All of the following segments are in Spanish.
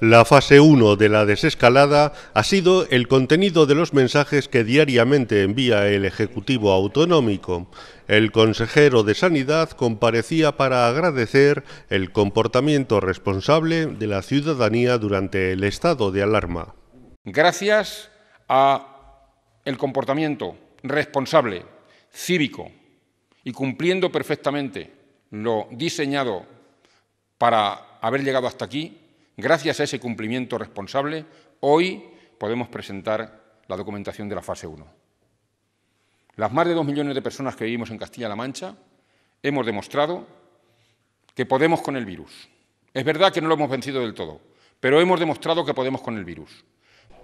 La fase 1 de la desescalada ha sido el contenido de los mensajes que diariamente envía el Ejecutivo Autonómico. El consejero de Sanidad comparecía para agradecer el comportamiento responsable de la ciudadanía durante el estado de alarma. Gracias a el comportamiento responsable, cívico y cumpliendo perfectamente lo diseñado para haber llegado hasta aquí, Gracias a ese cumplimiento responsable, hoy podemos presentar la documentación de la fase 1. Las más de dos millones de personas que vivimos en Castilla-La Mancha hemos demostrado que podemos con el virus. Es verdad que no lo hemos vencido del todo, pero hemos demostrado que podemos con el virus.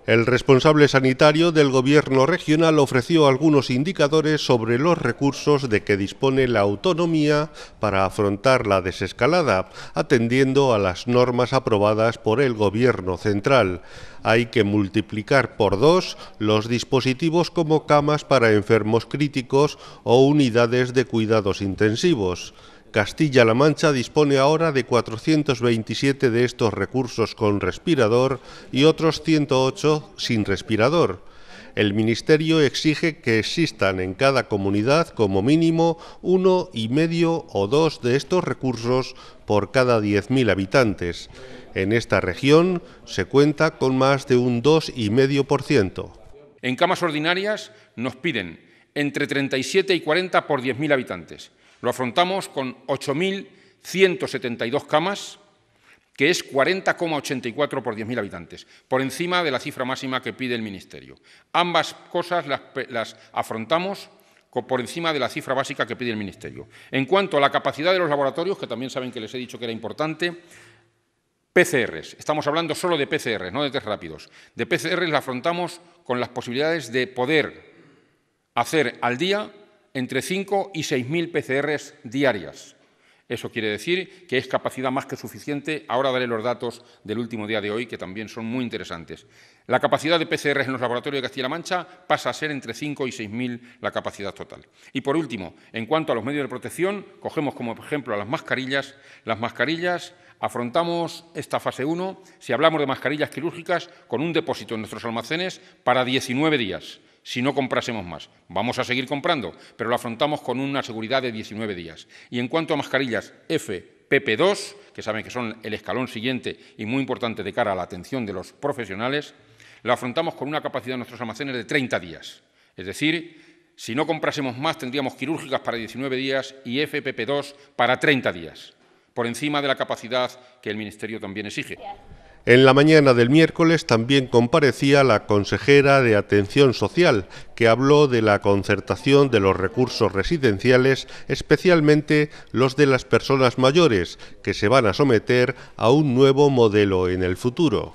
El responsable sanitario del Gobierno regional ofreció algunos indicadores sobre los recursos de que dispone la autonomía para afrontar la desescalada, atendiendo a las normas aprobadas por el Gobierno central. Hay que multiplicar por dos los dispositivos como camas para enfermos críticos o unidades de cuidados intensivos. Castilla-La Mancha dispone ahora de 427 de estos recursos con respirador y otros 108 sin respirador. El Ministerio exige que existan en cada comunidad como mínimo uno y medio o dos de estos recursos por cada 10.000 habitantes. En esta región se cuenta con más de un 2,5%. En camas ordinarias nos piden entre 37 y 40 por 10.000 habitantes lo afrontamos con 8.172 camas, que es 40,84 por 10.000 habitantes, por encima de la cifra máxima que pide el Ministerio. Ambas cosas las, afrontamos por encima de la cifra básica que pide el Ministerio. En cuanto a la capacidad de los laboratorios, que también saben que les he dicho que era importante, PCRs, estamos hablando solo de PCRs, no de test rápidos. De PCRs la afrontamos con las posibilidades de poder hacer al día entre 5 y 6.000 PCRs diarias. Eso quiere decir que es capacidad más que suficiente. Ahora daré los datos del último día de hoy, que también son muy interesantes. La capacidad de PCR en los laboratorios de Castilla-La Mancha pasa a ser entre 5 y 6.000 la capacidad total. Y por último, en cuanto a los medios de protección, cogemos como ejemplo a las mascarillas. Las mascarillas afrontamos esta fase 1, si hablamos de mascarillas quirúrgicas, con un depósito en nuestros almacenes para 19 días si no comprásemos más. Vamos a seguir comprando, pero lo afrontamos con una seguridad de 19 días. Y en cuanto a mascarillas FPP2, que saben que son el escalón siguiente y muy importante de cara a la atención de los profesionales, lo afrontamos con una capacidad de nuestros almacenes de 30 días. Es decir, si no comprásemos más, tendríamos quirúrgicas para 19 días y FPP2 para 30 días, por encima de la capacidad que el Ministerio también exige. En la mañana del miércoles también comparecía la consejera de Atención Social, que habló de la concertación de los recursos residenciales, especialmente los de las personas mayores, que se van a someter a un nuevo modelo en el futuro.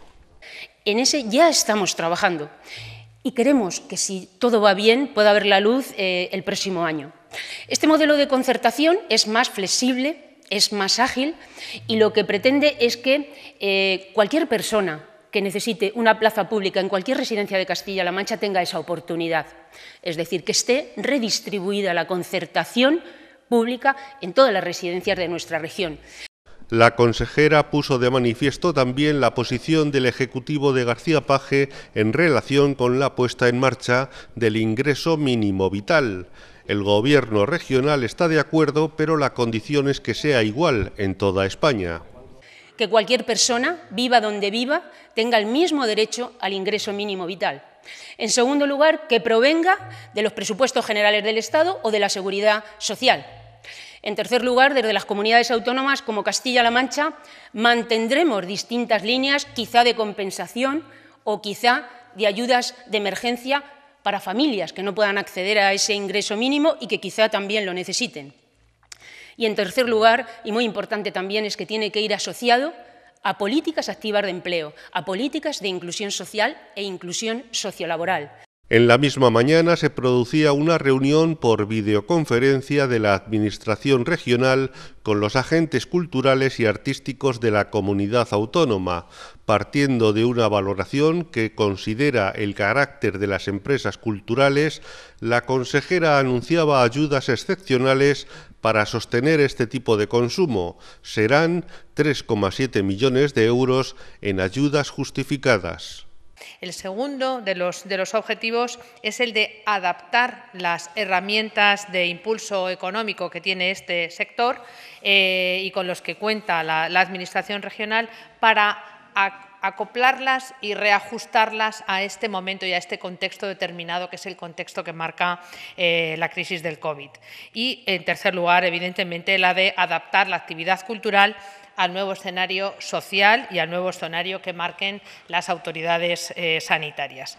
En ese ya estamos trabajando y queremos que si todo va bien pueda haber la luz eh, el próximo año. Este modelo de concertación es más flexible, es más ágil y lo que pretende es que eh, cualquier persona que necesite una plaza pública en cualquier residencia de Castilla-La Mancha tenga esa oportunidad. Es decir, que esté redistribuida la concertación pública en todas las residencias de nuestra región. La consejera puso de manifiesto también la posición del Ejecutivo de García Paje en relación con la puesta en marcha del ingreso mínimo vital. El gobierno regional está de acuerdo, pero la condición es que sea igual en toda España. Que cualquier persona, viva donde viva, tenga el mismo derecho al ingreso mínimo vital. En segundo lugar, que provenga de los presupuestos generales del Estado o de la seguridad social. En tercer lugar, desde las comunidades autónomas como Castilla-La Mancha, mantendremos distintas líneas, quizá de compensación o quizá de ayudas de emergencia para familias que no puedan acceder a ese ingreso mínimo y que quizá también lo necesiten. Y en tercer lugar, y muy importante también, es que tiene que ir asociado a políticas activas de empleo, a políticas de inclusión social e inclusión sociolaboral. En la misma mañana se producía una reunión por videoconferencia de la Administración Regional con los agentes culturales y artísticos de la comunidad autónoma, partiendo de una valoración que considera el carácter de las empresas culturales, la consejera anunciaba ayudas excepcionales para sostener este tipo de consumo. Serán 3,7 millones de euros en ayudas justificadas. El segundo de los, objetivos es el de adaptar las herramientas de impulso económico que tiene este sector eh, y con los que cuenta la, Administración regional para acoplarlas y reajustarlas a este momento y a este contexto determinado, que es el contexto que marca eh, la crisis del COVID. Y, en tercer lugar, evidentemente, la de adaptar la actividad cultural al nuevo escenario social y al nuevo escenario que marquen las autoridades eh, sanitarias.